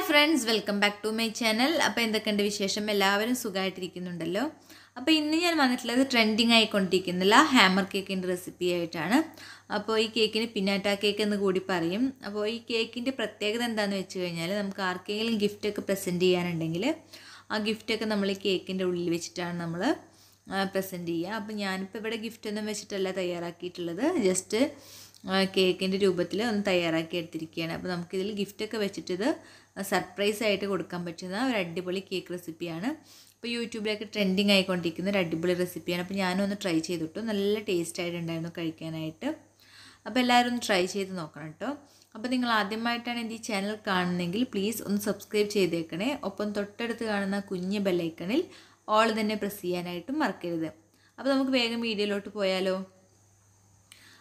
hi friends welcome back to my channel അപ്പോൾ എന്തൊക്കെയുണ്ട് വിശേഷം എല്ലാവരും സുഖമായിട്ടിരിക്കുന്നുണ്ടല്ലോ അപ്പോൾ ഇന്ന് ഞാൻ വന്നിട്ടുള്ളത് ട്രെൻഡിങ് ആയിക്കൊണ്ടിരിക്കുന്നില്ല ഹാമർ കേക്കിൻ്റെ റെസിപ്പി ആയിട്ടാണ് അപ്പോൾ ഈ കേക്കിന് പിന്നാറ്റ കേക്ക് എന്ന് കൂടി പറയും അപ്പോൾ ഈ കേക്കിൻ്റെ പ്രത്യേകത എന്താണെന്ന് വെച്ച് കഴിഞ്ഞാൽ നമുക്ക് ആർക്കെങ്കിലും ഗിഫ്റ്റൊക്കെ പ്രസൻറ്റ് ചെയ്യാനുണ്ടെങ്കിൽ ആ ഗിഫ്റ്റൊക്കെ നമ്മൾ ഈ കേക്കിൻ്റെ ഉള്ളിൽ വെച്ചിട്ടാണ് നമ്മൾ പ്രസൻറ്റ് ചെയ്യുക അപ്പം ഞാനിപ്പോൾ ഇവിടെ ഗിഫ്റ്റൊന്നും വെച്ചിട്ടല്ല തയ്യാറാക്കിയിട്ടുള്ളത് ജസ്റ്റ് കേക്കിൻ്റെ രൂപത്തിൽ ഒന്ന് തയ്യാറാക്കി എടുത്തിരിക്കുകയാണ് അപ്പോൾ നമുക്കിതിൽ ഗിഫ്റ്റൊക്കെ വെച്ചിട്ടത് സർപ്രൈസ് ആയിട്ട് കൊടുക്കാൻ പറ്റുന്ന ഒരു അടിപൊളി കേക്ക് റെസിപ്പിയാണ് ഇപ്പോൾ യൂട്യൂബിലൊക്കെ ട്രെൻഡിങ് ആയിക്കൊണ്ടിരിക്കുന്ന ഒരു അടിപൊളി റെസിപ്പിയാണ് അപ്പോൾ ഞാനൊന്ന് ട്രൈ ചെയ്തിട്ടു നല്ല ടേസ്റ്റ് ആയിട്ടുണ്ടായിരുന്നു കഴിക്കാനായിട്ട് അപ്പോൾ എല്ലാവരും ഒന്ന് ട്രൈ ചെയ്ത് നോക്കണം കേട്ടോ അപ്പോൾ നിങ്ങൾ ആദ്യമായിട്ടാണ് എൻ്റെ ഈ ചാനൽ കാണുന്നതെങ്കിൽ പ്ലീസ് ഒന്ന് സബ്സ്ക്രൈബ് ചെയ്തേക്കണേ ഒപ്പം തൊട്ടടുത്ത് കാണുന്ന കുഞ്ഞ് ബെല്ലൈക്കണിൽ ഓൾ തന്നെ പ്രസ് ചെയ്യാനായിട്ടും മറക്കരുത് അപ്പോൾ നമുക്ക് വേഗം വീഡിയോയിലോട്ട് പോയാലോ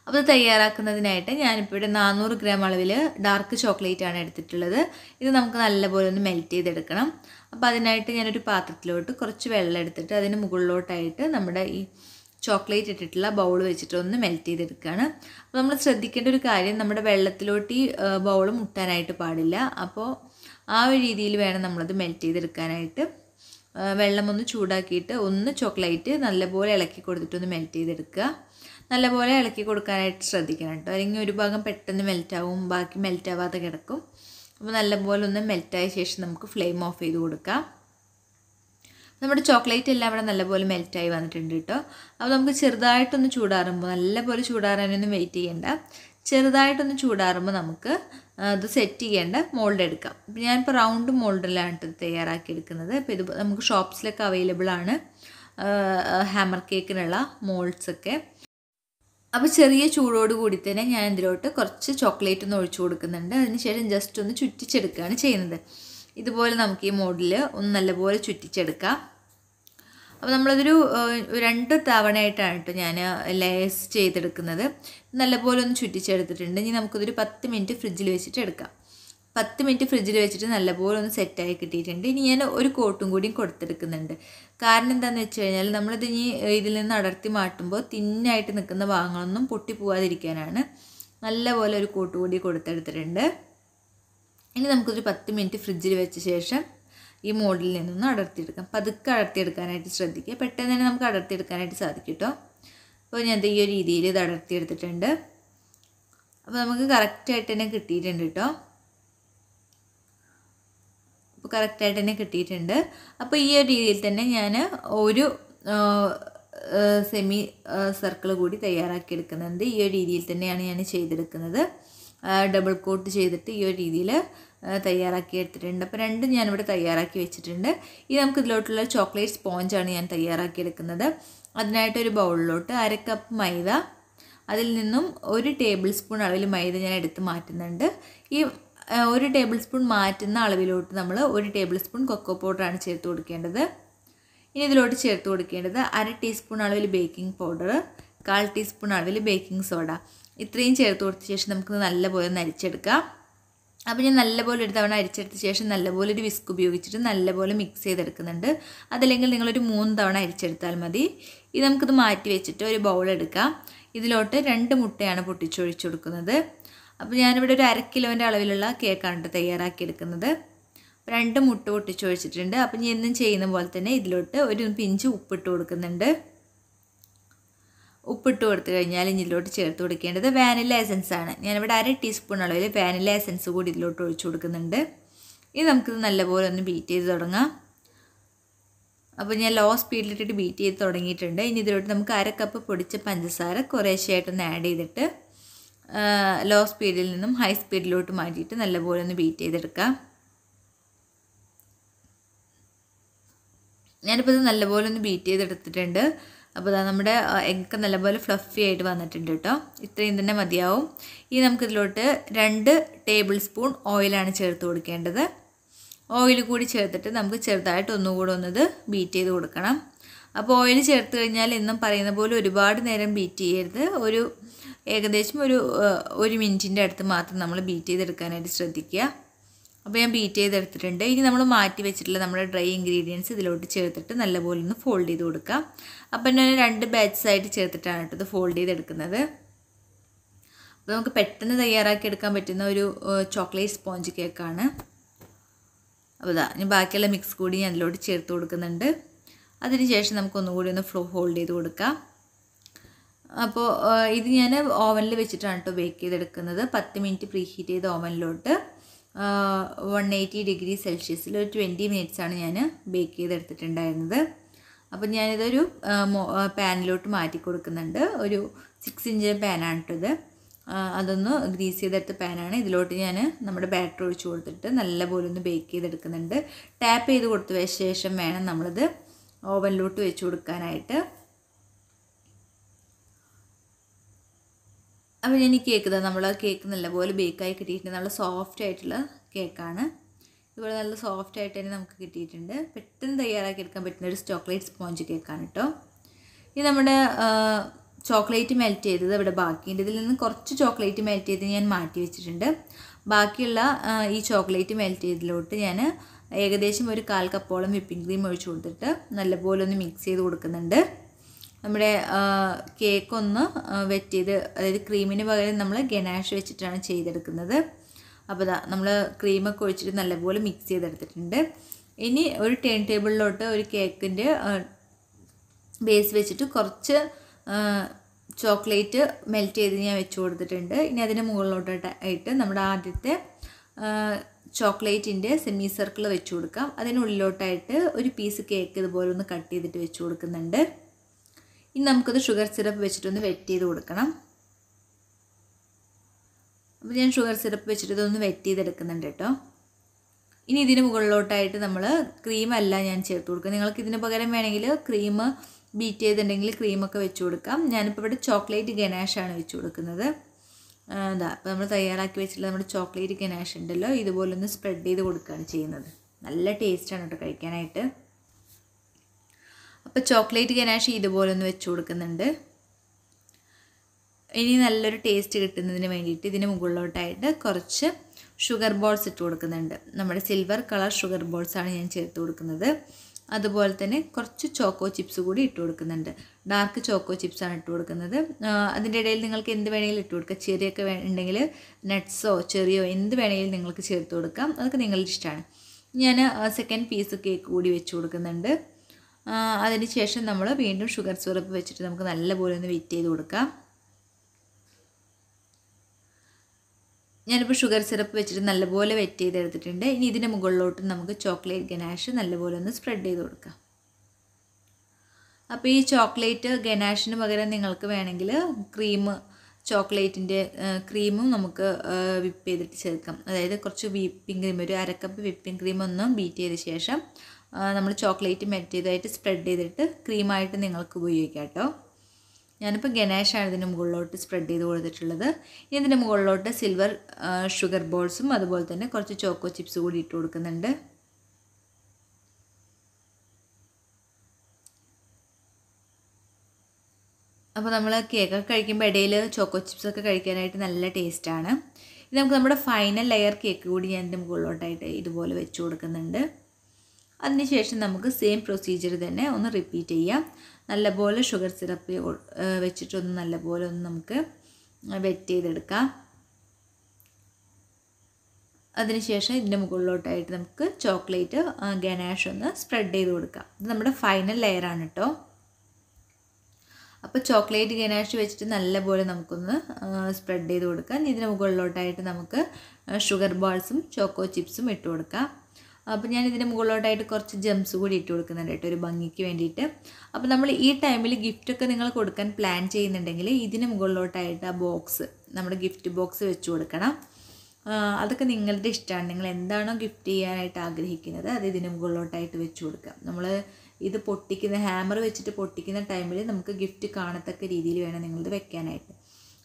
അപ്പോൾ തയ്യാറാക്കുന്നതിനായിട്ട് ഞാനിപ്പോൾ ഇവിടെ നാനൂറ് ഗ്രാം അളവിൽ ഡാർക്ക് ചോക്ലേറ്റ് ആണ് എടുത്തിട്ടുള്ളത് ഇത് നമുക്ക് നല്ലപോലെ ഒന്ന് മെൽറ്റ് ചെയ്തെടുക്കണം അപ്പോൾ അതിനായിട്ട് ഞാനൊരു പാത്രത്തിലോട്ട് കുറച്ച് വെള്ളം എടുത്തിട്ട് അതിന് മുകളിലോട്ടായിട്ട് നമ്മുടെ ഈ ചോക്ലേറ്റ് ഇട്ടിട്ടുള്ള ബൗൾ വെച്ചിട്ട് ഒന്ന് മെൽറ്റ് ചെയ്തെടുക്കുകയാണ് അപ്പോൾ നമ്മൾ ശ്രദ്ധിക്കേണ്ട ഒരു കാര്യം നമ്മുടെ വെള്ളത്തിലോട്ട് ഈ ബൗൾ മുട്ടാനായിട്ട് പാടില്ല അപ്പോൾ ആ ഒരു രീതിയിൽ വേണം നമ്മളത് മെൽറ്റ് ചെയ്തെടുക്കാനായിട്ട് വെള്ളമൊന്ന് ചൂടാക്കിയിട്ട് ഒന്ന് ചോക്ലേറ്റ് നല്ലപോലെ ഇളക്കി കൊടുത്തിട്ടൊന്ന് മെൽറ്റ് ചെയ്തെടുക്കുക നല്ലപോലെ ഇളക്കി കൊടുക്കാനായിട്ട് ശ്രദ്ധിക്കണം കേട്ടോ അല്ലെങ്കിൽ ഒരു ഭാഗം പെട്ടെന്ന് മെൽറ്റാവും ബാക്കി മെൽറ്റാവാതെ കിടക്കും അപ്പോൾ നല്ലപോലെ ഒന്ന് മെൽറ്റായ ശേഷം നമുക്ക് ഫ്ലെയിം ഓഫ് ചെയ്ത് കൊടുക്കാം നമ്മുടെ ചോക്ലേറ്റ് എല്ലാം ഇവിടെ നല്ലപോലെ മെൽറ്റായി വന്നിട്ടുണ്ട് കേട്ടോ അപ്പോൾ നമുക്ക് ചെറുതായിട്ടൊന്ന് ചൂടാറുമ്പോൾ നല്ലപോലെ ചൂടാറാനൊന്നും വെയിറ്റ് ചെയ്യേണ്ട ചെറുതായിട്ടൊന്ന് ചൂടാറുമ്പോൾ നമുക്ക് അത് സെറ്റ് ചെയ്യേണ്ട മോൾഡ് എടുക്കാം ഞാനിപ്പോൾ റൗണ്ട് മോൾഡിലാണ് തയ്യാറാക്കി എടുക്കുന്നത് അപ്പോൾ ഇത് നമുക്ക് ഷോപ്സിലൊക്കെ അവൈലബിൾ ആണ് ഹാമർ കേക്കിനുള്ള മോൾഡ്സൊക്കെ അപ്പോൾ ചെറിയ ചൂടോട് കൂടി തന്നെ ഞാൻ ഇതിലോട്ട് കുറച്ച് ചോക്ലേറ്റ് ഒന്ന് ഒഴിച്ചു കൊടുക്കുന്നുണ്ട് അതിനുശേഷം ജസ്റ്റ് ഒന്ന് ചുറ്റിച്ചെടുക്കുകയാണ് ചെയ്യുന്നത് ഇതുപോലെ നമുക്ക് ഈ മോഡിൽ ഒന്ന് നല്ലപോലെ ചുറ്റിച്ചെടുക്കാം അപ്പോൾ നമ്മളതൊരു രണ്ട് തവണയായിട്ടാണ് കേട്ടോ ഞാൻ ലേസ് ചെയ്തെടുക്കുന്നത് നല്ലപോലെ ഒന്ന് ചുറ്റിച്ചെടുത്തിട്ടുണ്ട് ഇനി നമുക്കിതൊരു പത്ത് മിനിറ്റ് ഫ്രിഡ്ജിൽ വെച്ചിട്ട് എടുക്കാം പത്ത് മിനിറ്റ് ഫ്രിഡ്ജിൽ വെച്ചിട്ട് നല്ലപോലെ ഒന്ന് സെറ്റായി കിട്ടിയിട്ടുണ്ട് ഇനി ഞാൻ ഒരു കോട്ടും കൂടിയും കൊടുത്തെടുക്കുന്നുണ്ട് കാരണം എന്താണെന്ന് വെച്ച് കഴിഞ്ഞാൽ നമ്മളിത് ഇനി ഇതിൽ നിന്ന് അടർത്തി മാറ്റുമ്പോൾ തിന്നായിട്ട് നിൽക്കുന്ന ഭാഗങ്ങളൊന്നും പൊട്ടിപ്പോവാതിരിക്കാനാണ് നല്ലപോലെ ഒരു കോട്ട് കൂടി കൊടുത്തെടുത്തിട്ടുണ്ട് ഇനി നമുക്കൊരു പത്ത് മിനിറ്റ് ഫ്രിഡ്ജിൽ വെച്ച ശേഷം ഈ മോഡിൽ നിന്നൊന്ന് അടർത്തിയെടുക്കാം പതുക്കെ അടർത്തിയെടുക്കാനായിട്ട് ശ്രദ്ധിക്കുക പെട്ടെന്ന് തന്നെ നമുക്ക് അടർത്തിയെടുക്കാനായിട്ട് സാധിക്കും കേട്ടോ അപ്പോൾ ഞാൻ ഈ ഒരു രീതിയിൽ ഇത് അടർത്തിയെടുത്തിട്ടുണ്ട് അപ്പോൾ നമുക്ക് കറക്റ്റായിട്ട് തന്നെ കിട്ടിയിട്ടുണ്ട് കേട്ടോ അപ്പോൾ കറക്റ്റായിട്ട് തന്നെ കിട്ടിയിട്ടുണ്ട് അപ്പോൾ ഈ ഒരു രീതിയിൽ തന്നെ ഞാൻ ഒരു സെമി സർക്കിൾ കൂടി തയ്യാറാക്കി എടുക്കുന്നുണ്ട് ഈ ഒരു രീതിയിൽ തന്നെയാണ് ഞാൻ ചെയ്തെടുക്കുന്നത് ഡബിൾ കോട്ട് ചെയ്തിട്ട് ഈ ഒരു രീതിയിൽ തയ്യാറാക്കി എടുത്തിട്ടുണ്ട് അപ്പോൾ രണ്ടും ഞാനിവിടെ തയ്യാറാക്കി വെച്ചിട്ടുണ്ട് ഈ നമുക്ക് ഇതിലോട്ടുള്ള ചോക്ലേറ്റ് സ്പോഞ്ചാണ് ഞാൻ തയ്യാറാക്കി എടുക്കുന്നത് അതിനായിട്ടൊരു ബൗളിലോട്ട് അര കപ്പ് മൈദ അതിൽ നിന്നും ഒരു ടേബിൾ സ്പൂൺ അളവിൽ മൈദ ഞാൻ എടുത്ത് മാറ്റുന്നുണ്ട് ഈ ഒരു ടേബിൾ സ്പൂൺ മാറ്റുന്ന അളവിലോട്ട് നമ്മൾ ഒരു ടേബിൾ സ്പൂൺ കൊക്കോ പൗഡറാണ് ചേർത്ത് കൊടുക്കേണ്ടത് ഇനി ഇതിലോട്ട് ചേർത്ത് കൊടുക്കേണ്ടത് അര ടീസ്പൂൺ അളവിൽ ബേക്കിംഗ് പൗഡർ കാൽ ടീസ്പൂൺ അളവിൽ ബേക്കിംഗ് സോഡ ഇത്രയും ചേർത്ത് കൊടുത്ത ശേഷം നമുക്ക് നല്ലപോലെ നരിച്ചെടുക്കാം അപ്പോൾ ഞാൻ നല്ലപോലെ ഒരു തവണ അരിച്ചെടുത്ത ശേഷം നല്ലപോലെ ഒരു വിസ്ക് ഉപയോഗിച്ചിട്ട് നല്ലപോലെ മിക്സ് ചെയ്തെടുക്കുന്നുണ്ട് അതല്ലെങ്കിൽ നിങ്ങളൊരു മൂന്ന് തവണ അരിച്ചെടുത്താൽ മതി ഇത് നമുക്കിത് മാറ്റി വെച്ചിട്ട് ഒരു ബൗൾ എടുക്കാം ഇതിലോട്ട് രണ്ട് മുട്ടയാണ് പൊട്ടിച്ചൊഴിച്ചു കൊടുക്കുന്നത് അപ്പോൾ ഞാനിവിടെ ഒരു അര കിലോൻ്റെ അളവിലുള്ള കേക്കാണ് കേട്ടോ തയ്യാറാക്കിയെടുക്കുന്നത് രണ്ട് മുട്ട പൊട്ടിച്ചൊഴിച്ചിട്ടുണ്ട് അപ്പോൾ ഞാൻ എന്നും ചെയ്യുന്ന പോലെ തന്നെ ഇതിലോട്ട് ഒരു പിഞ്ച് ഉപ്പിട്ട് കൊടുക്കുന്നുണ്ട് ഉപ്പിട്ട് കൊടുത്തു കഴിഞ്ഞാൽ ഇതിലോട്ട് ചേർത്ത് കൊടുക്കേണ്ടത് വാനില എസൻസ് ആണ് ഞാനിവിടെ അര ടീസ്പൂൺ അളവിൽ വാനില എസൻസ് കൂടി ഇതിലോട്ട് ഒഴിച്ചു കൊടുക്കുന്നുണ്ട് ഇനി നമുക്കിത് നല്ലപോലെ ഒന്ന് ബീറ്റ് ചെയ്ത് തുടങ്ങാം അപ്പോൾ ഞാൻ ലോ സ്പീഡിലിട്ടിട്ട് ബീറ്റ് ചെയ്ത് തുടങ്ങിയിട്ടുണ്ട് ഇനി ഇതിലോട്ട് നമുക്ക് അര കപ്പ് പൊടിച്ച പഞ്ചസാര കുറേശ്ശെയായിട്ടൊന്ന് ആഡ് ചെയ്തിട്ട് ലോ സ്പീഡിൽ നിന്നും ഹൈ സ്പീഡിലോട്ട് മാറ്റിയിട്ട് നല്ലപോലെ ഒന്ന് ബീറ്റ് ചെയ്തെടുക്കാം ഞാനിപ്പോൾ ഇത് നല്ലപോലെ ഒന്ന് ബീറ്റ് ചെയ്തെടുത്തിട്ടുണ്ട് അപ്പോൾ അതാ നമ്മുടെ എഗ്ഗൊക്കെ നല്ലപോലെ ഫ്ലഫി ആയിട്ട് വന്നിട്ടുണ്ട് കേട്ടോ ഇത്രയും തന്നെ മതിയാവും ഇനി നമുക്കിതിലോട്ട് രണ്ട് ടേബിൾ സ്പൂൺ ഓയിലാണ് ചേർത്ത് കൊടുക്കേണ്ടത് ഓയിൽ കൂടി ചേർത്തിട്ട് നമുക്ക് ചെറുതായിട്ട് ഒന്നുകൂടെ ഒന്നത് ബീറ്റ് ചെയ്ത് കൊടുക്കണം അപ്പോൾ ഓയിൽ ചേർത്ത് കഴിഞ്ഞാൽ എന്നും പറയുന്ന പോലെ ഒരുപാട് നേരം ബീറ്റ് ചെയ്യരുത് ഒരു ഏകദേശം ഒരു ഒരു മിനിറ്റിൻ്റെ അടുത്ത് മാത്രം നമ്മൾ ബീറ്റ് ചെയ്തെടുക്കാനായിട്ട് ശ്രദ്ധിക്കുക അപ്പോൾ ഞാൻ ബീറ്റ് ചെയ്തെടുത്തിട്ടുണ്ട് ഇനി നമ്മൾ മാറ്റി വെച്ചിട്ടുള്ള നമ്മുടെ ഡ്രൈ ഇൻഗ്രീഡിയൻസ് ഇതിലോട്ട് ചേർത്തിട്ട് നല്ലപോലെ ഒന്ന് ഫോൾഡ് ചെയ്ത് കൊടുക്കാം അപ്പം ഞാൻ രണ്ട് ആയിട്ട് ചേർത്തിട്ടാണ് കേട്ടോ ഇത് ഫോൾഡ് ചെയ്തെടുക്കുന്നത് അപ്പോൾ നമുക്ക് പെട്ടെന്ന് തയ്യാറാക്കി എടുക്കാൻ പറ്റുന്ന ഒരു ചോക്ലേറ്റ് സ്പോഞ്ച് കേക്കാണ് അപ്പോൾ ഇതാ ഇനി ബാക്കിയുള്ള മിക്സ് കൂടി ഞാൻ അതിലോട്ട് ചേർത്ത് കൊടുക്കുന്നുണ്ട് അതിനുശേഷം നമുക്കൊന്നുകൂടി ഒന്ന് ഫ്ലോ ഹോൾഡ് ചെയ്ത് കൊടുക്കാം അപ്പോൾ ഇത് ഞാൻ ഓവനിൽ വെച്ചിട്ടാണ് കേട്ടോ ബേക്ക് ചെയ്തെടുക്കുന്നത് പത്ത് മിനിറ്റ് പ്രീ ഹീറ്റ് ചെയ്ത് ഓവനിലോട്ട് വൺ എയ്റ്റി ഡിഗ്രി സെൽഷ്യസിൽ ഒരു ട്വൻറ്റി മിനിറ്റ്സാണ് ഞാൻ ബേക്ക് ചെയ്തെടുത്തിട്ടുണ്ടായിരുന്നത് അപ്പോൾ ഞാനിതൊരു പാനിലോട്ട് മാറ്റി കൊടുക്കുന്നുണ്ട് ഒരു സിക്സ് ഇഞ്ച് പാനാണ് കേട്ടത് അതൊന്ന് ഗ്രീസ് ചെയ്തെടുത്ത പാനാണ് ഇതിലോട്ട് ഞാൻ നമ്മുടെ ബാറ്റർ ഒഴിച്ച് കൊടുത്തിട്ട് നല്ലപോലെ ഒന്ന് ബേക്ക് ചെയ്തെടുക്കുന്നുണ്ട് ടാപ്പ് ചെയ്ത് കൊടുത്ത ശേഷം വേണം നമ്മളത് ഓവനിലോട്ട് വെച്ച് കൊടുക്കാനായിട്ട് അപ്പം ഞാൻ ഈ കേക്ക് നമ്മൾ കേക്ക് നല്ലപോലെ ബേക്കായി കിട്ടിയിട്ടുണ്ട് നല്ല സോഫ്റ്റ് ആയിട്ടുള്ള കേക്കാണ് ഇതുപോലെ നല്ല സോഫ്റ്റ് ആയിട്ട് തന്നെ നമുക്ക് കിട്ടിയിട്ടുണ്ട് പെട്ടെന്ന് തയ്യാറാക്കി എടുക്കാൻ പറ്റുന്ന ഒരു ചോക്ലേറ്റ് സ്പോഞ്ച് കേക്കാണ് കേട്ടോ ഇനി നമ്മുടെ ചോക്ലേറ്റ് മെൽറ്റ് ചെയ്തത് ഇവിടെ ബാക്കിയുണ്ട് ഇതിൽ നിന്ന് കുറച്ച് ചോക്ലേറ്റ് മെൽറ്റ് ചെയ്ത് ഞാൻ മാറ്റി വെച്ചിട്ടുണ്ട് ബാക്കിയുള്ള ഈ ചോക്ലേറ്റ് മെൽറ്റ് ചെയ്തതിലോട്ട് ഞാൻ ഏകദേശം ഒരു കാൽ കപ്പോളം വിപ്പിംഗ് ക്രീം ഒഴിച്ചു കൊടുത്തിട്ട് നല്ലപോലെ ഒന്ന് മിക്സ് ചെയ്ത് കൊടുക്കുന്നുണ്ട് നമ്മുടെ കേക്ക് ഒന്ന് വെറ്റ് ചെയ്ത് അതായത് ക്രീമിന് പകരം നമ്മൾ ഗനാഷ് വെച്ചിട്ടാണ് ചെയ്തെടുക്കുന്നത് അപ്പോൾ ഇതാ നമ്മൾ ക്രീമൊക്കെ ഒഴിച്ചിട്ട് നല്ലപോലെ മിക്സ് ചെയ്തെടുത്തിട്ടുണ്ട് ഇനി ഒരു ടേൺ ടേബിളിലോട്ട് ഒരു കേക്കിൻ്റെ ബേസ് വെച്ചിട്ട് കുറച്ച് ചോക്ലേറ്റ് മെൽറ്റ് ചെയ്ത് ഞാൻ വെച്ച് കൊടുത്തിട്ടുണ്ട് ഇനി അതിൻ്റെ മുകളിലോട്ട് ആയിട്ട് നമ്മുടെ ആദ്യത്തെ ചോക്ലേറ്റിൻ്റെ സെമി സർക്കിൾ വെച്ച് കൊടുക്കാം അതിനുള്ളിലോട്ടായിട്ട് ഒരു പീസ് കേക്ക് ഇതുപോലെ ഒന്ന് കട്ട് ചെയ്തിട്ട് വെച്ച് കൊടുക്കുന്നുണ്ട് ഇനി നമുക്കത് ഷുഗർ സിറപ്പ് വെച്ചിട്ടൊന്ന് വെറ്റ് ചെയ്ത് കൊടുക്കണം അപ്പോൾ ഞാൻ ഷുഗർ സിറപ്പ് വെച്ചിട്ട് ഇതൊന്ന് വെറ്റ് ചെയ്തെടുക്കുന്നുണ്ട് കേട്ടോ ഇനി ഇതിന് മുകളിലോട്ടായിട്ട് നമ്മൾ ക്രീമല്ല ഞാൻ ചേർത്ത് കൊടുക്കുക നിങ്ങൾക്ക് ഇതിന് പകരം വേണമെങ്കിൽ ക്രീം ബീറ്റ് ചെയ്തിട്ടുണ്ടെങ്കിൽ ക്രീമൊക്കെ വെച്ച് കൊടുക്കാം ഞാനിപ്പോൾ ഇവിടെ ചോക്ലേറ്റ് ഗനാഷാണ് വെച്ച് കൊടുക്കുന്നത് അതാ അപ്പോൾ നമ്മൾ തയ്യാറാക്കി വെച്ചിട്ടുള്ള നമ്മുടെ ചോക്ലേറ്റ് ഗനാഷ് ഉണ്ടല്ലോ ഇതുപോലൊന്ന് സ്പ്രെഡ് ചെയ്ത് കൊടുക്കുകയാണ് ചെയ്യുന്നത് നല്ല ടേസ്റ്റാണ് കേട്ടോ കഴിക്കാനായിട്ട് അപ്പോൾ ചോക്ലേറ്റ് ഗനാഷി ഇതുപോലെ ഒന്ന് വെച്ച് കൊടുക്കുന്നുണ്ട് ഇനി നല്ലൊരു ടേസ്റ്റ് കിട്ടുന്നതിന് വേണ്ടിയിട്ട് ഇതിന് മുകളിലോട്ടായിട്ട് കുറച്ച് ഷുഗർ ബോൾസ് ഇട്ട് കൊടുക്കുന്നുണ്ട് നമ്മുടെ സിൽവർ കളർ ഷുഗർ ബോൾസാണ് ഞാൻ ചേർത്ത് കൊടുക്കുന്നത് അതുപോലെ തന്നെ കുറച്ച് ചോക്കോ ചിപ്സ് കൂടി ഇട്ട് കൊടുക്കുന്നുണ്ട് ഡാർക്ക് ചോക്കോ ചിപ്സാണ് ഇട്ട് കൊടുക്കുന്നത് അതിൻ്റെ ഇടയിൽ നിങ്ങൾക്ക് എന്ത് വേണമെങ്കിലും ഇട്ട് കൊടുക്കാം ചെറിയൊക്കെ ഉണ്ടെങ്കിൽ നട്ട്സോ ചെറിയോ എന്ത് വേണമെങ്കിലും നിങ്ങൾക്ക് ചേർത്ത് കൊടുക്കാം അതൊക്കെ നിങ്ങളുടെ ഇഷ്ടമാണ് ഞാൻ സെക്കൻഡ് പീസ് കേക്ക് കൂടി വെച്ച് കൊടുക്കുന്നുണ്ട് അതിനുശേഷം നമ്മൾ വീണ്ടും ഷുഗർ സിറപ്പ് വെച്ചിട്ട് നമുക്ക് നല്ലപോലെ ഒന്ന് വെയിറ്റ് ചെയ്ത് കൊടുക്കാം ഞാനിപ്പോൾ ഷുഗർ സിറപ്പ് വെച്ചിട്ട് നല്ലപോലെ വെറ്റ് ചെയ്തെടുത്തിട്ടുണ്ട് ഇനി ഇതിന് മുകളിലോട്ട് നമുക്ക് ചോക്ലേറ്റ് ഗനാഷ് നല്ലപോലെ ഒന്ന് സ്പ്രെഡ് ചെയ്ത് കൊടുക്കാം അപ്പോൾ ഈ ചോക്ലേറ്റ് ഗനാഷിന് പകരം നിങ്ങൾക്ക് വേണമെങ്കിൽ ക്രീം ചോക്ലേറ്റിൻ്റെ ക്രീമും നമുക്ക് വിപ്പ് ചെയ്തിട്ട് ചേർക്കാം അതായത് കുറച്ച് വിപ്പിംഗ് ക്രീം ഒരു അരക്കപ്പ് വിപ്പിംഗ് ക്രീം ഒന്ന് ബീറ്റ് ചെയ്ത ശേഷം നമ്മൾ ചോക്ലേറ്റ് മെൽറ്റ് ചെയ്തായിട്ട് സ്പ്രെഡ് ചെയ്തിട്ട് ക്രീമായിട്ട് നിങ്ങൾക്ക് ഉപയോഗിക്കാം കേട്ടോ ഞാനിപ്പോൾ ഗനേഷാണ് ഇതിന് മുകളിലോട്ട് സ്പ്രെഡ് ചെയ്ത് കൊടുത്തിട്ടുള്ളത് ഇനി ഇതിൻ്റെ മുകളിലോട്ട് സിൽവർ ഷുഗർ ബോൾസും അതുപോലെ തന്നെ കുറച്ച് ചോക്കോ ചിപ്സ് കൂടി ഇട്ട് കൊടുക്കുന്നുണ്ട് അപ്പോൾ നമ്മൾ കേക്കൊക്കെ കഴിക്കുമ്പോൾ ഇടയിൽ ചോക്കോ ചിപ്സൊക്കെ കഴിക്കാനായിട്ട് നല്ല ടേസ്റ്റാണ് ഇത് നമുക്ക് നമ്മുടെ ഫൈനൽ ലെയർ കേക്ക് കൂടി ഞാൻ ഇതിൻ്റെ മുകളിലോട്ടായിട്ട് ഇതുപോലെ വെച്ച് കൊടുക്കുന്നുണ്ട് അതിനുശേഷം നമുക്ക് സെയിം പ്രൊസീജിയർ തന്നെ ഒന്ന് റിപ്പീറ്റ് ചെയ്യാം നല്ലപോലെ ഷുഗർ സിറപ്പ് വെച്ചിട്ടൊന്ന് നല്ലപോലെ ഒന്ന് നമുക്ക് വെറ്റ് ചെയ്തെടുക്കാം അതിനുശേഷം ഇതിൻ്റെ മുകളിലോട്ടായിട്ട് നമുക്ക് ചോക്ലേറ്റ് ഗനാഷ് ഒന്ന് സ്പ്രെഡ് ചെയ്ത് കൊടുക്കാം ഇത് നമ്മുടെ ഫൈനൽ ലെയറാണ് കേട്ടോ അപ്പോൾ ചോക്ലേറ്റ് ഗനാഷ് വെച്ചിട്ട് നല്ലപോലെ നമുക്കൊന്ന് സ്പ്രെഡ് ചെയ്ത് കൊടുക്കാം ഇതിന് മുകളിലോട്ടായിട്ട് നമുക്ക് ഷുഗർ ബോൾസും ചോക്കോ ചിപ്സും ഇട്ട് കൊടുക്കാം അപ്പോൾ ഞാൻ ഇതിൻ്റെ മുകളിലോട്ടായിട്ട് കുറച്ച് ജംസ് കൂടി ഇട്ട് കൊടുക്കുന്നുണ്ട് കേട്ടോ ഒരു ഭംഗിക്ക് വേണ്ടിയിട്ട് അപ്പോൾ നമ്മൾ ഈ ടൈമിൽ ഗിഫ്റ്റൊക്കെ നിങ്ങൾ കൊടുക്കാൻ പ്ലാൻ ചെയ്യുന്നുണ്ടെങ്കിൽ ഇതിന് മുകളിലോട്ടായിട്ട് ആ ബോക്സ് നമ്മുടെ ഗിഫ്റ്റ് ബോക്സ് വെച്ച് കൊടുക്കണം അതൊക്കെ നിങ്ങളുടെ ഇഷ്ടമാണ് നിങ്ങൾ എന്താണോ ഗിഫ്റ്റ് ചെയ്യാനായിട്ട് ആഗ്രഹിക്കുന്നത് അത് ഇതിന് മുകളിലോട്ടായിട്ട് വെച്ച് കൊടുക്കാം നമ്മൾ ഇത് പൊട്ടിക്കുന്ന ഹാമർ വെച്ചിട്ട് പൊട്ടിക്കുന്ന ടൈമിൽ നമുക്ക് ഗിഫ്റ്റ് കാണത്തക്ക രീതിയിൽ വേണം നിങ്ങളിത് വെക്കാനായിട്ട്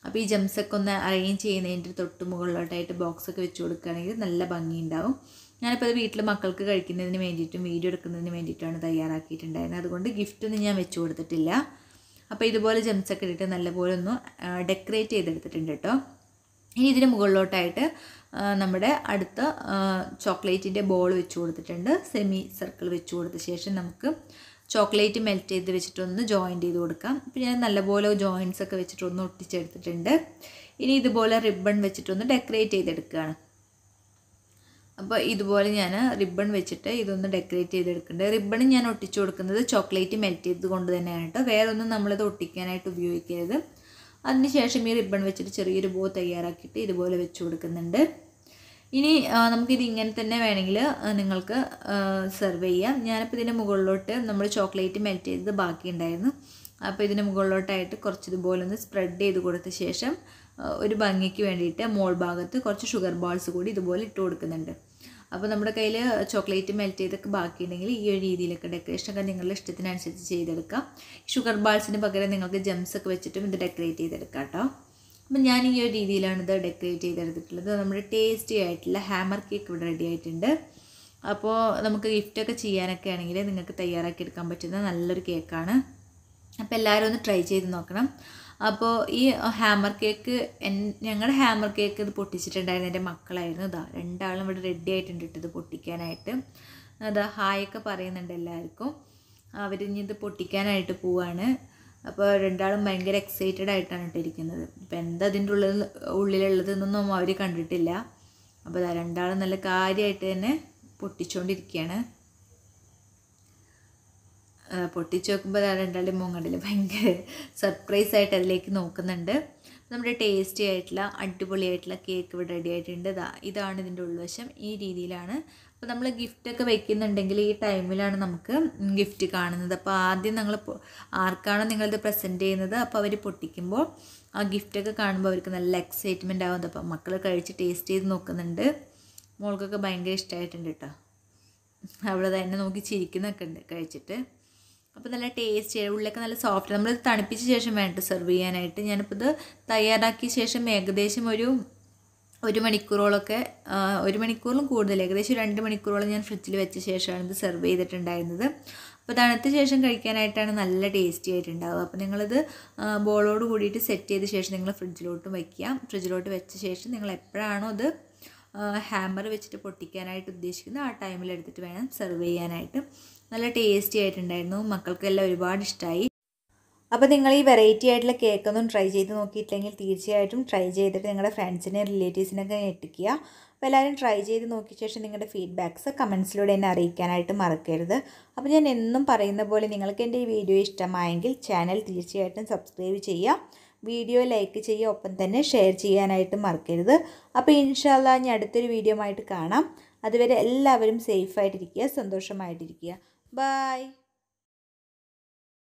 അപ്പോൾ ഈ ജംസൊക്കെ ഒന്ന് അറേഞ്ച് ചെയ്യുന്നതിൻ്റെ തൊട്ട് മുകളിലോട്ടായിട്ട് ബോക്സൊക്കെ വെച്ച് കൊടുക്കുകയാണെങ്കിൽ നല്ല ഭംഗിയുണ്ടാവും ഞാനിപ്പോൾ അത് വീട്ടിൽ മക്കൾക്ക് കഴിക്കുന്നതിന് വേണ്ടിയിട്ടും വീഡിയോ എടുക്കുന്നതിന് വേണ്ടിയിട്ടാണ് തയ്യാറാക്കിയിട്ടുണ്ടായിരുന്നത് അതുകൊണ്ട് ഗിഫ്റ്റൊന്നും ഞാൻ വെച്ചു കൊടുത്തിട്ടില്ല അപ്പോൾ ഇതുപോലെ ഒക്കെ ഇട്ടിട്ട് നല്ലപോലെ ഒന്ന് ഡെക്കറേറ്റ് ചെയ്തെടുത്തിട്ടുണ്ട് കേട്ടോ ഇനി ഇതിന് മുകളിലോട്ടായിട്ട് നമ്മുടെ അടുത്ത ചോക്ലേറ്റിൻ്റെ ബോൾ വെച്ച് കൊടുത്തിട്ടുണ്ട് സെമി സർക്കിൾ വെച്ച് കൊടുത്ത ശേഷം നമുക്ക് ചോക്ലേറ്റ് മെൽറ്റ് ചെയ്ത് വെച്ചിട്ടൊന്ന് ജോയിൻ്റ് ചെയ്ത് കൊടുക്കാം പിന്നെ നല്ലപോലെ ജോയിൻസ് ഒക്കെ വെച്ചിട്ടൊന്ന് ഒട്ടിച്ചെടുത്തിട്ടുണ്ട് ഇനി ഇതുപോലെ റിബൺ വെച്ചിട്ടൊന്ന് ഡെക്കറേറ്റ് ചെയ്തെടുക്കുകയാണ് അപ്പോൾ ഇതുപോലെ ഞാൻ റിബൺ വെച്ചിട്ട് ഇതൊന്ന് ഡെക്കറേറ്റ് ചെയ്തെടുക്കുന്നുണ്ട് റിബണും ഞാൻ ഒട്ടിച്ചു കൊടുക്കുന്നത് ചോക്ലേറ്റ് മെൽറ്റ് ചെയ്ത് കൊണ്ട് തന്നെയാണ് കേട്ടോ ഒന്നും നമ്മളത് ഒട്ടിക്കാനായിട്ട് ഉപയോഗിക്കരുത് അതിനുശേഷം ഈ റിബൺ വെച്ചിട്ട് ചെറിയൊരു ബോ തയ്യാറാക്കിയിട്ട് ഇതുപോലെ വെച്ച് കൊടുക്കുന്നുണ്ട് ഇനി നമുക്കിത് ഇങ്ങനെ തന്നെ വേണമെങ്കിൽ നിങ്ങൾക്ക് സെർവ് ചെയ്യാം ഞാനിപ്പോൾ ഇതിൻ്റെ മുകളിലോട്ട് നമ്മൾ ചോക്ലേറ്റ് മെൽറ്റ് ചെയ്തത് ബാക്കിയുണ്ടായിരുന്നു അപ്പോൾ ഇതിന് മുകളിലോട്ടായിട്ട് കുറച്ച് ഇതുപോലെ ഒന്ന് സ്പ്രെഡ് ചെയ്ത് കൊടുത്ത ശേഷം ഒരു ഭംഗിക്ക് വേണ്ടിയിട്ട് മോൾ ഭാഗത്ത് കുറച്ച് ഷുഗർ ബോൾസ് കൂടി ഇതുപോലെ ഇട്ട് കൊടുക്കുന്നുണ്ട് അപ്പോൾ നമ്മുടെ കയ്യിൽ ചോക്ലേറ്റ് മെൽറ്റ് ചെയ്തൊക്കെ ബാക്കിയുണ്ടെങ്കിൽ ഈ ഒരു രീതിയിലൊക്കെ ഡെക്കറേഷനൊക്കെ നിങ്ങളുടെ ഇഷ്ടത്തിനനുസരിച്ച് ചെയ്തെടുക്കാം ഷുഗർ ബാൾസിന് പകരം നിങ്ങൾക്ക് ജെംസ് ഒക്കെ വെച്ചിട്ടും ഇത് ഡെക്കറേറ്റ് ചെയ്തെടുക്കാം കേട്ടോ അപ്പം ഞാൻ ഈ ഒരു രീതിയിലാണ് ഇത് ഡെക്കറേറ്റ് ചെയ്തെടുത്തിട്ടുള്ളത് നമ്മുടെ ടേസ്റ്റി ആയിട്ടുള്ള ഹാമർ കേക്ക് ഇവിടെ റെഡി ആയിട്ടുണ്ട് അപ്പോൾ നമുക്ക് ഗിഫ്റ്റൊക്കെ ചെയ്യാനൊക്കെ ആണെങ്കിൽ നിങ്ങൾക്ക് തയ്യാറാക്കി എടുക്കാൻ പറ്റുന്ന നല്ലൊരു കേക്കാണ് അപ്പോൾ എല്ലാവരും ഒന്ന് ട്രൈ ചെയ്ത് നോക്കണം അപ്പോൾ ഈ ഹാമർ കേക്ക് എൻ ഞങ്ങളുടെ ഹാമർ കേക്ക് ഇത് പൊട്ടിച്ചിട്ടുണ്ടായിരുന്നു എൻ്റെ മക്കളായിരുന്നു ഇതാ രണ്ടാളും ഇവിടെ റെഡി ആയിട്ടുണ്ട് ഇട്ടത് പൊട്ടിക്കാനായിട്ട് അതാ ഹായൊക്കെ പറയുന്നുണ്ട് എല്ലാവർക്കും അവരിഞ്ഞ് ഇത് പൊട്ടിക്കാനായിട്ട് പോവാണ് അപ്പോൾ രണ്ടാളും ഭയങ്കര എക്സൈറ്റഡ് ആയിട്ടാണ് ഇട്ടിരിക്കുന്നത് അപ്പോൾ എന്താ അതിൻ്റെ ഉള്ളിൽ ഉള്ളിലുള്ളതെന്നൊന്നും അവർ കണ്ടിട്ടില്ല അപ്പോൾ രണ്ടാളും നല്ല കാര്യമായിട്ട് തന്നെ പൊട്ടിച്ചുകൊണ്ടിരിക്കുകയാണ് നോക്കുമ്പോൾ നോക്കുമ്പോഴാണ് രണ്ടാളുടെ മുങ്ങണ്ടിൽ ഭയങ്കര സർപ്രൈസ് ആയിട്ട് അതിലേക്ക് നോക്കുന്നുണ്ട് നമ്മുടെ ടേസ്റ്റി ആയിട്ടുള്ള അടിപൊളിയായിട്ടുള്ള കേക്ക് ഇവിടെ റെഡി ആയിട്ടുണ്ട് ഇതാ ഇതാണ് ഇതിൻ്റെ ഉൾവശം ഈ രീതിയിലാണ് അപ്പോൾ നമ്മൾ ഗിഫ്റ്റൊക്കെ വെക്കുന്നുണ്ടെങ്കിൽ ഈ ടൈമിലാണ് നമുക്ക് ഗിഫ്റ്റ് കാണുന്നത് അപ്പോൾ ആദ്യം നിങ്ങൾ ആർക്കാണോ നിങ്ങളിത് പ്രസൻറ്റ് ചെയ്യുന്നത് അപ്പോൾ അവർ പൊട്ടിക്കുമ്പോൾ ആ ഗിഫ്റ്റൊക്കെ കാണുമ്പോൾ അവർക്ക് നല്ല എക്സൈറ്റ്മെൻ്റ് ആവുന്നത് അപ്പോൾ മക്കൾ കഴിച്ച് ടേസ്റ്റ് ചെയ്ത് നോക്കുന്നുണ്ട് മോൾക്കൊക്കെ ഭയങ്കര ഇഷ്ടമായിട്ടുണ്ട് കേട്ടോ അവൾ തന്നെ നോക്കി ചിരിക്കുന്നൊക്കെ ഉണ്ട് കഴിച്ചിട്ട് അപ്പോൾ നല്ല ടേസ്റ്റ് ഉള്ളിലൊക്കെ നല്ല സോഫ്റ്റ് നമ്മൾ തണുപ്പിച്ച ശേഷം വേണ്ട സെർവ് ചെയ്യാനായിട്ട് ഞാനിപ്പോൾ ഇത് തയ്യാറാക്കിയ ശേഷം ഏകദേശം ഒരു ഒരു മണിക്കൂറോളൊക്കെ ഒരു മണിക്കൂറിലും കൂടുതൽ ഏകദേശം രണ്ട് മണിക്കൂറോളം ഞാൻ ഫ്രിഡ്ജിൽ വെച്ച ശേഷമാണ് ഇത് സെർവ് ചെയ്തിട്ടുണ്ടായിരുന്നത് അപ്പോൾ തണുത്ത ശേഷം കഴിക്കാനായിട്ടാണ് നല്ല ടേസ്റ്റി ആയിട്ടുണ്ടാവുക അപ്പോൾ നിങ്ങളിത് ബോളോട് കൂടിയിട്ട് സെറ്റ് ചെയ്ത ശേഷം നിങ്ങൾ ഫ്രിഡ്ജിലോട്ട് വയ്ക്കുക ഫ്രിഡ്ജിലോട്ട് വെച്ച ശേഷം നിങ്ങൾ എപ്പോഴാണോ അത് ഹാമർ വെച്ചിട്ട് പൊട്ടിക്കാനായിട്ട് ഉദ്ദേശിക്കുന്നത് ആ ടൈമിൽ എടുത്തിട്ട് വേണം സെർവ് ചെയ്യാനായിട്ട് നല്ല ടേസ്റ്റി ആയിട്ടുണ്ടായിരുന്നു മക്കൾക്കെല്ലാം ഒരുപാട് ഇഷ്ടമായി അപ്പോൾ നിങ്ങൾ ഈ വെറൈറ്റി ആയിട്ടുള്ള കേക്കൊന്നും ട്രൈ ചെയ്ത് നോക്കിയിട്ടില്ലെങ്കിൽ തീർച്ചയായിട്ടും ട്രൈ ചെയ്തിട്ട് നിങ്ങളുടെ ഫ്രണ്ട്സിനെ റിലേറ്റീവ്സിനൊക്കെ ഞെട്ടിക്കുക അപ്പോൾ എല്ലാവരും ട്രൈ ചെയ്ത് നോക്കിയ ശേഷം നിങ്ങളുടെ ഫീഡ്ബാക്ക്സ് കമൻസിലൂടെ എന്നെ അറിയിക്കാനായിട്ട് മറക്കരുത് അപ്പോൾ ഞാൻ എന്നും പറയുന്ന പോലെ നിങ്ങൾക്ക് എൻ്റെ ഈ വീഡിയോ ഇഷ്ടമായെങ്കിൽ ചാനൽ തീർച്ചയായിട്ടും സബ്സ്ക്രൈബ് ചെയ്യുക വീഡിയോ ലൈക്ക് ചെയ്യുക ഒപ്പം തന്നെ ഷെയർ ചെയ്യാനായിട്ട് മറക്കരുത് അപ്പോൾ ഇൻഷാല്ല ഞാൻ അടുത്തൊരു വീഡിയോ ആയിട്ട് കാണാം അതുവരെ എല്ലാവരും സേഫായിട്ടിരിക്കുക സന്തോഷമായിട്ടിരിക്കുക ബൈ